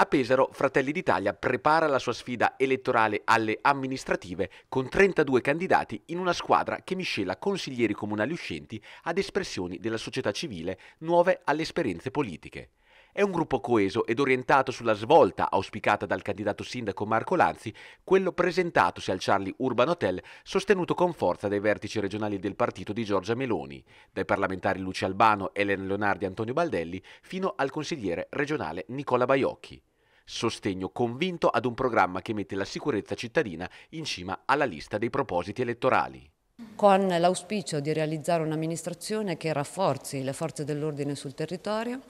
A Pesaro, Fratelli d'Italia prepara la sua sfida elettorale alle amministrative con 32 candidati in una squadra che miscela consiglieri comunali uscenti ad espressioni della società civile nuove alle esperienze politiche. È un gruppo coeso ed orientato sulla svolta auspicata dal candidato sindaco Marco Lanzi, quello presentatosi al Charlie Urban Hotel, sostenuto con forza dai vertici regionali del partito di Giorgia Meloni, dai parlamentari Luci Albano, Elena Leonardi e Antonio Baldelli, fino al consigliere regionale Nicola Baiocchi. Sostegno convinto ad un programma che mette la sicurezza cittadina in cima alla lista dei propositi elettorali con l'auspicio di realizzare un'amministrazione che rafforzi le forze dell'ordine sul territorio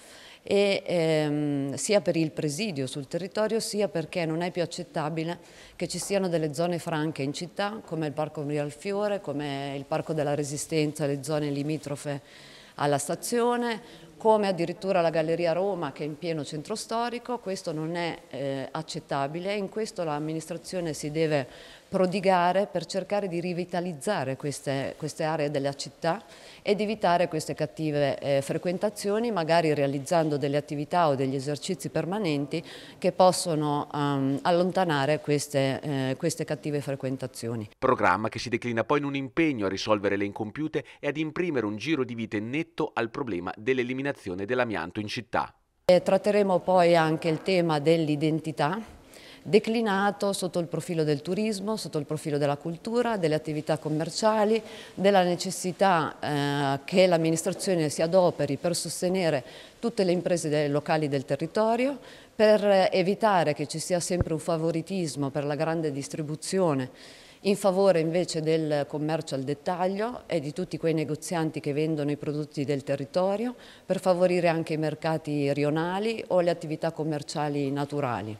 e, ehm, sia per il presidio sul territorio sia perché non è più accettabile che ci siano delle zone franche in città come il Parco Rialfiore, come il Parco della Resistenza, le zone limitrofe alla stazione come addirittura la Galleria Roma che è in pieno centro storico, questo non è eh, accettabile, in questo l'amministrazione si deve prodigare per cercare di rivitalizzare queste, queste aree della città ed evitare queste cattive eh, frequentazioni, magari realizzando delle attività o degli esercizi permanenti che possono um, allontanare queste, eh, queste cattive frequentazioni. Programma che si declina poi in un impegno a risolvere le incompiute e ad imprimere un giro di vite netto al problema dell'eliminazione dell'amianto in città. E tratteremo poi anche il tema dell'identità declinato sotto il profilo del turismo, sotto il profilo della cultura, delle attività commerciali, della necessità eh, che l'amministrazione si adoperi per sostenere tutte le imprese locali del territorio, per evitare che ci sia sempre un favoritismo per la grande distribuzione in favore invece del commercio al dettaglio e di tutti quei negozianti che vendono i prodotti del territorio per favorire anche i mercati rionali o le attività commerciali naturali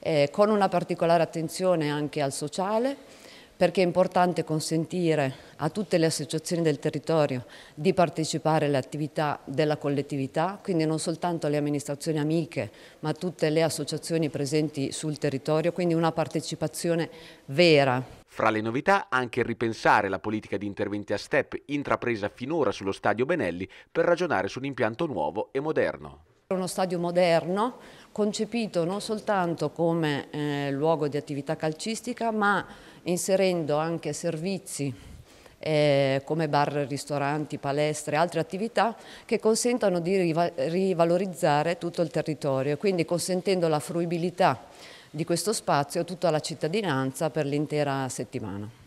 eh, con una particolare attenzione anche al sociale, perché è importante consentire a tutte le associazioni del territorio di partecipare alle attività della collettività, quindi non soltanto le amministrazioni amiche, ma tutte le associazioni presenti sul territorio, quindi una partecipazione vera. Fra le novità anche ripensare la politica di interventi a step intrapresa finora sullo Stadio Benelli per ragionare su un impianto nuovo e moderno. Uno stadio moderno concepito non soltanto come eh, luogo di attività calcistica ma inserendo anche servizi eh, come bar, ristoranti, palestre, altre attività che consentano di riva rivalorizzare tutto il territorio e quindi consentendo la fruibilità di questo spazio a tutta la cittadinanza per l'intera settimana.